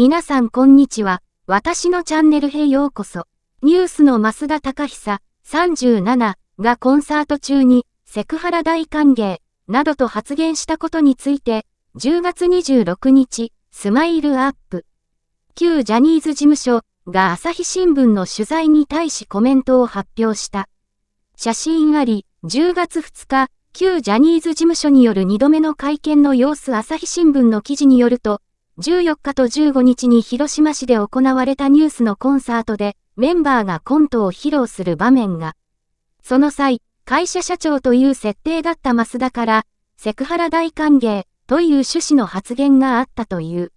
皆さんこんにちは。私のチャンネルへようこそ。ニュースの増田隆久37がコンサート中にセクハラ大歓迎などと発言したことについて、10月26日、スマイルアップ。旧ジャニーズ事務所が朝日新聞の取材に対しコメントを発表した。写真あり、10月2日、旧ジャニーズ事務所による2度目の会見の様子朝日新聞の記事によると、14日と15日に広島市で行われたニュースのコンサートで、メンバーがコントを披露する場面が、その際、会社社長という設定だった増田から、セクハラ大歓迎という趣旨の発言があったという。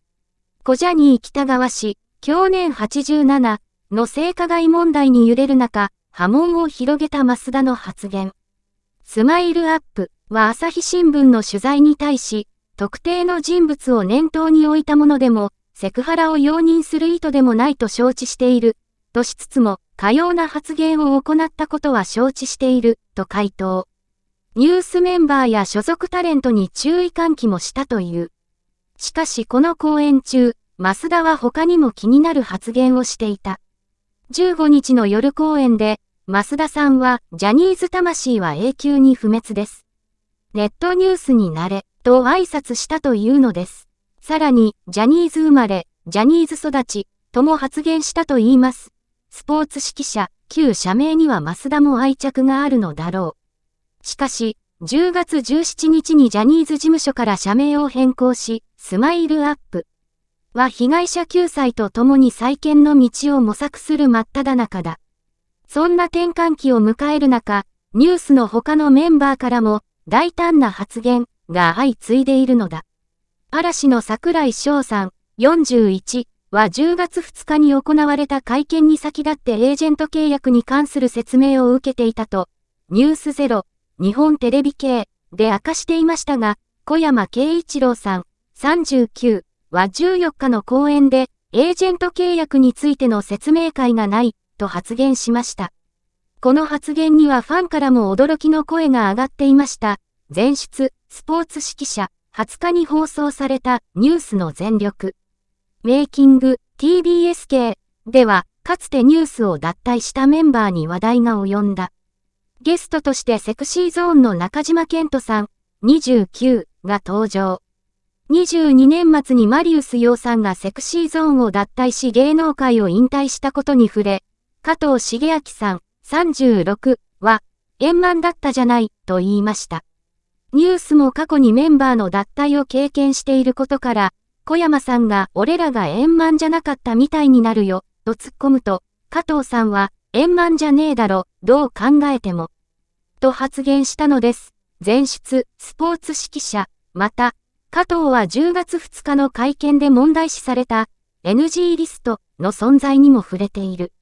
小ジャニー北川氏、去年87の性加害問題に揺れる中、波紋を広げた増田の発言。スマイルアップは朝日新聞の取材に対し、特定の人物を念頭に置いたものでも、セクハラを容認する意図でもないと承知している、としつつも、かような発言を行ったことは承知している、と回答。ニュースメンバーや所属タレントに注意喚起もしたという。しかしこの講演中、増田は他にも気になる発言をしていた。15日の夜公演で、増田さんは、ジャニーズ魂は永久に不滅です。ネットニュースになれ。と挨拶したというのです。さらに、ジャニーズ生まれ、ジャニーズ育ち、とも発言したと言います。スポーツ指揮者、旧社名には増田も愛着があるのだろう。しかし、10月17日にジャニーズ事務所から社名を変更し、スマイルアップは被害者救済とともに再建の道を模索する真っ只中だ。そんな転換期を迎える中、ニュースの他のメンバーからも大胆な発言、が相次いでいるのだ。嵐の桜井翔さん41は10月2日に行われた会見に先立ってエージェント契約に関する説明を受けていたと、ニュースゼロ、日本テレビ系で明かしていましたが、小山慶一郎さん39は14日の講演で、エージェント契約についての説明会がないと発言しました。この発言にはファンからも驚きの声が上がっていました。前出、スポーツ指揮者、20日に放送されたニュースの全力。メイキング TBSK では、かつてニュースを脱退したメンバーに話題が及んだ。ゲストとしてセクシーゾーンの中島健人さん、29が登場。22年末にマリウス洋さんがセクシーゾーンを脱退し芸能界を引退したことに触れ、加藤茂明さん、36は、円満だったじゃない、と言いました。ニュースも過去にメンバーの脱退を経験していることから、小山さんが俺らが円満じゃなかったみたいになるよ、と突っ込むと、加藤さんは、円満じゃねえだろ、どう考えても。と発言したのです。前出、スポーツ指揮者、また、加藤は10月2日の会見で問題視された NG リストの存在にも触れている。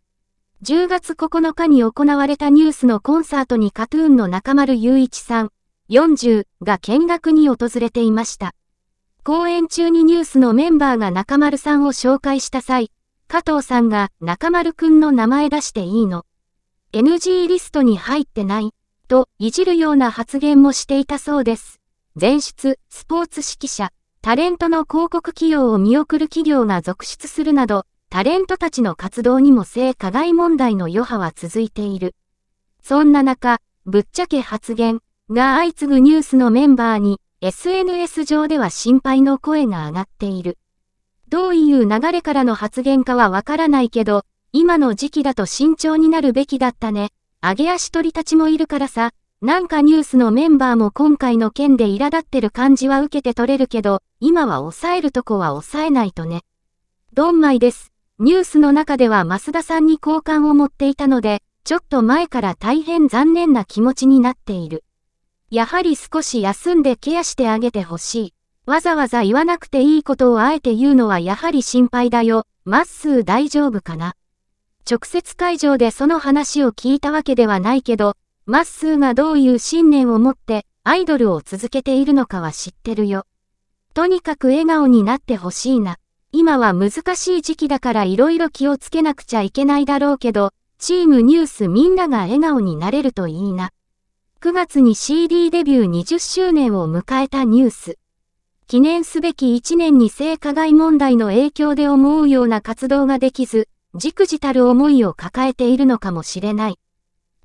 10月9日に行われたニュースのコンサートに k a t ー t u n の中丸雄一さん、40が見学に訪れていました。講演中にニュースのメンバーが中丸さんを紹介した際、加藤さんが中丸くんの名前出していいの ?NG リストに入ってないといじるような発言もしていたそうです。前出、スポーツ指揮者、タレントの広告企業を見送る企業が続出するなど、タレントたちの活動にも性加害問題の余波は続いている。そんな中、ぶっちゃけ発言、が相次ぐニュースのメンバーに SNS 上では心配の声が上がっている。どういう流れからの発言かはわからないけど、今の時期だと慎重になるべきだったね。上げ足取りたちもいるからさ、なんかニュースのメンバーも今回の件で苛立ってる感じは受けて取れるけど、今は抑えるとこは抑えないとね。ドンマイです。ニュースの中では増田さんに好感を持っていたので、ちょっと前から大変残念な気持ちになっている。やはり少し休んでケアしてあげてほしい。わざわざ言わなくていいことをあえて言うのはやはり心配だよ。まっすー大丈夫かな直接会場でその話を聞いたわけではないけど、まっすーがどういう信念を持ってアイドルを続けているのかは知ってるよ。とにかく笑顔になってほしいな。今は難しい時期だから色々気をつけなくちゃいけないだろうけど、チームニュースみんなが笑顔になれるといいな。9月に CD デビュー20周年を迎えたニュース。記念すべき1年に性加害問題の影響で思うような活動ができず、じくじたる思いを抱えているのかもしれない。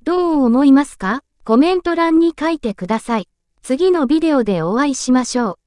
どう思いますかコメント欄に書いてください。次のビデオでお会いしましょう。